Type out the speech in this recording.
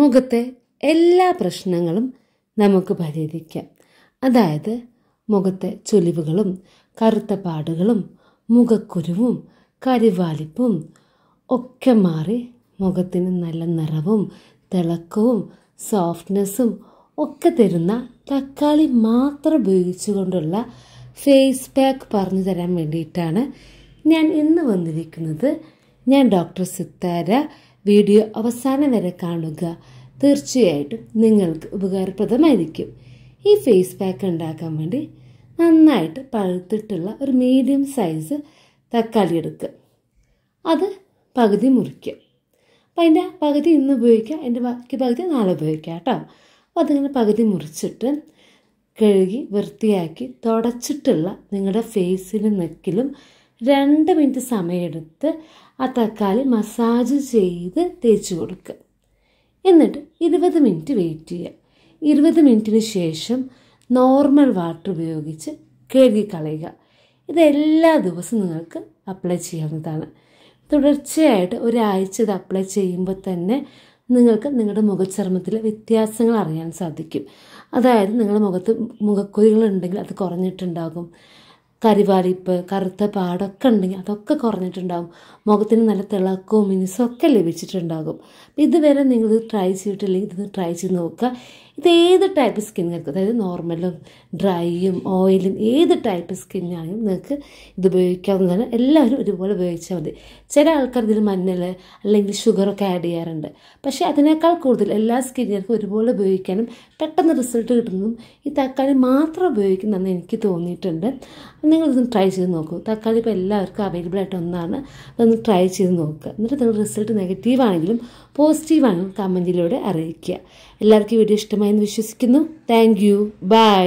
മുഖത്തെ എല്ലാ പ്രശ്നങ്ങളും നമുക്ക് പരിഹരിക്കാം അതായത് മുഖത്തെ ചൊലിവുകളും കറുത്ത പാടുകളും മുഖക്കുരുവും കരിവാലിപ്പും ഒക്കെ മാറി മുഖത്തിന് നല്ല നിറവും തിളക്കവും സോഫ്റ്റ്നെസ്സും ഒക്കെ തരുന്ന തക്കാളി മാത്രം ഉപയോഗിച്ചുകൊണ്ടുള്ള ഫേസ് പാക്ക് പറഞ്ഞു തരാൻ വേണ്ടിയിട്ടാണ് ഞാൻ ഇന്ന് വന്നിരിക്കുന്നത് ഞാൻ ഡോക്ടർ സിത്താര വീഡിയോ അവസാനം വരെ കാണുക തീർച്ചയായിട്ടും നിങ്ങൾക്ക് ഉപകാരപ്രദമായിരിക്കും ഈ ഫേസ് പാക്ക് ഉണ്ടാക്കാൻ വേണ്ടി നന്നായിട്ട് പഴുത്തിട്ടുള്ള ഒരു മീഡിയം സൈസ് തക്കാളി എടുക്കുക അത് പകുതി മുറിക്കുക അപ്പം അതിൻ്റെ പകുതി ഇന്ന് ഉപയോഗിക്കുക അതിൻ്റെ ബാക്കി പകുതി നാളെ ഉപയോഗിക്കുക കേട്ടോ അപ്പോൾ അതിങ്ങനെ പകുതി മുറിച്ചിട്ട് കഴുകി വൃത്തിയാക്കി തുടച്ചിട്ടുള്ള നിങ്ങളുടെ ഫേസിലും നെക്കിലും രണ്ട് മിനിറ്റ് സമയമെടുത്ത് ആ തക്കാളി മസാജ് ചെയ്ത് തേച്ച് കൊടുക്കുക എന്നിട്ട് ഇരുപത് മിനിറ്റ് വെയിറ്റ് ചെയ്യുക ഇരുപത് മിനിറ്റിന് ശേഷം നോർമൽ വാട്ടർ ഉപയോഗിച്ച് കഴുകിക്കളയുക ഇത് എല്ലാ ദിവസവും നിങ്ങൾക്ക് അപ്ലൈ ചെയ്യാവുന്നതാണ് തുടർച്ചയായിട്ട് ഒരാഴ്ച ഇത് അപ്ലൈ ചെയ്യുമ്പോൾ തന്നെ നിങ്ങൾക്ക് നിങ്ങളുടെ മുഖചർമ്മത്തിലെ വ്യത്യാസങ്ങൾ അറിയാൻ സാധിക്കും അതായത് നിങ്ങളുടെ മുഖത്ത് മുഖക്കുരുകളുണ്ടെങ്കിൽ അത് കുറഞ്ഞിട്ടുണ്ടാകും കരിവാളിപ്പ് കറുത്ത പാടൊക്കെ ഉണ്ടെങ്കിൽ അതൊക്കെ കുറഞ്ഞിട്ടുണ്ടാകും മുഖത്തിന് നല്ല തിളക്കവും മിനുസൊക്കെ ലഭിച്ചിട്ടുണ്ടാകും ഇതുവരെ നിങ്ങൾ ട്രൈ ചെയ്തിട്ടില്ലെങ്കിൽ ഇത് ട്രൈ ചെയ്ത് നോക്കുക ഇത് ഏത് ടൈപ്പ് സ്കിൻ നിങ്ങൾക്ക് അതായത് നോർമലും ഡ്രൈയും ഓയിലും ഏത് ടൈപ്പ് സ്കിന്നാണെങ്കിലും നിങ്ങൾക്ക് ഇത് ഉപയോഗിക്കാവുന്നതാണ് എല്ലാവരും ഒരുപോലെ ഉപയോഗിച്ചാൽ മതി ചില ആൾക്കാർ ഇതിൽ മഞ്ഞൾ അല്ലെങ്കിൽ ഷുഗറൊക്കെ ആഡ് ചെയ്യാറുണ്ട് പക്ഷേ അതിനേക്കാൾ കൂടുതൽ എല്ലാ സ്കിന്നുകാർക്കും ഒരുപോലെ ഉപയോഗിക്കാനും പെട്ടെന്ന് റിസൾട്ട് കിട്ടുന്നതും ഈ തക്കാളി മാത്രം ഉപയോഗിക്കുന്നതെന്ന് എനിക്ക് തോന്നിയിട്ടുണ്ട് നിങ്ങളിതൊന്ന് ട്രൈ ചെയ്ത് നോക്കൂ തക്കാളി ഇപ്പോൾ എല്ലാവർക്കും അവൈലബിൾ ആയിട്ട് ഒന്നാണ് അതൊന്ന് ട്രൈ ചെയ്ത് നോക്കുക എന്നിട്ട് നിങ്ങളുടെ റിസൾട്ട് നെഗറ്റീവ് ആണെങ്കിലും പോസിറ്റീവ് ആണെങ്കിലും കമൻറ്റിലൂടെ അറിയിക്കുക എല്ലാവർക്കും വീഡിയോ ഇഷ്ടമായെന്ന് വിശ്വസിക്കുന്നു താങ്ക് യു ബൈ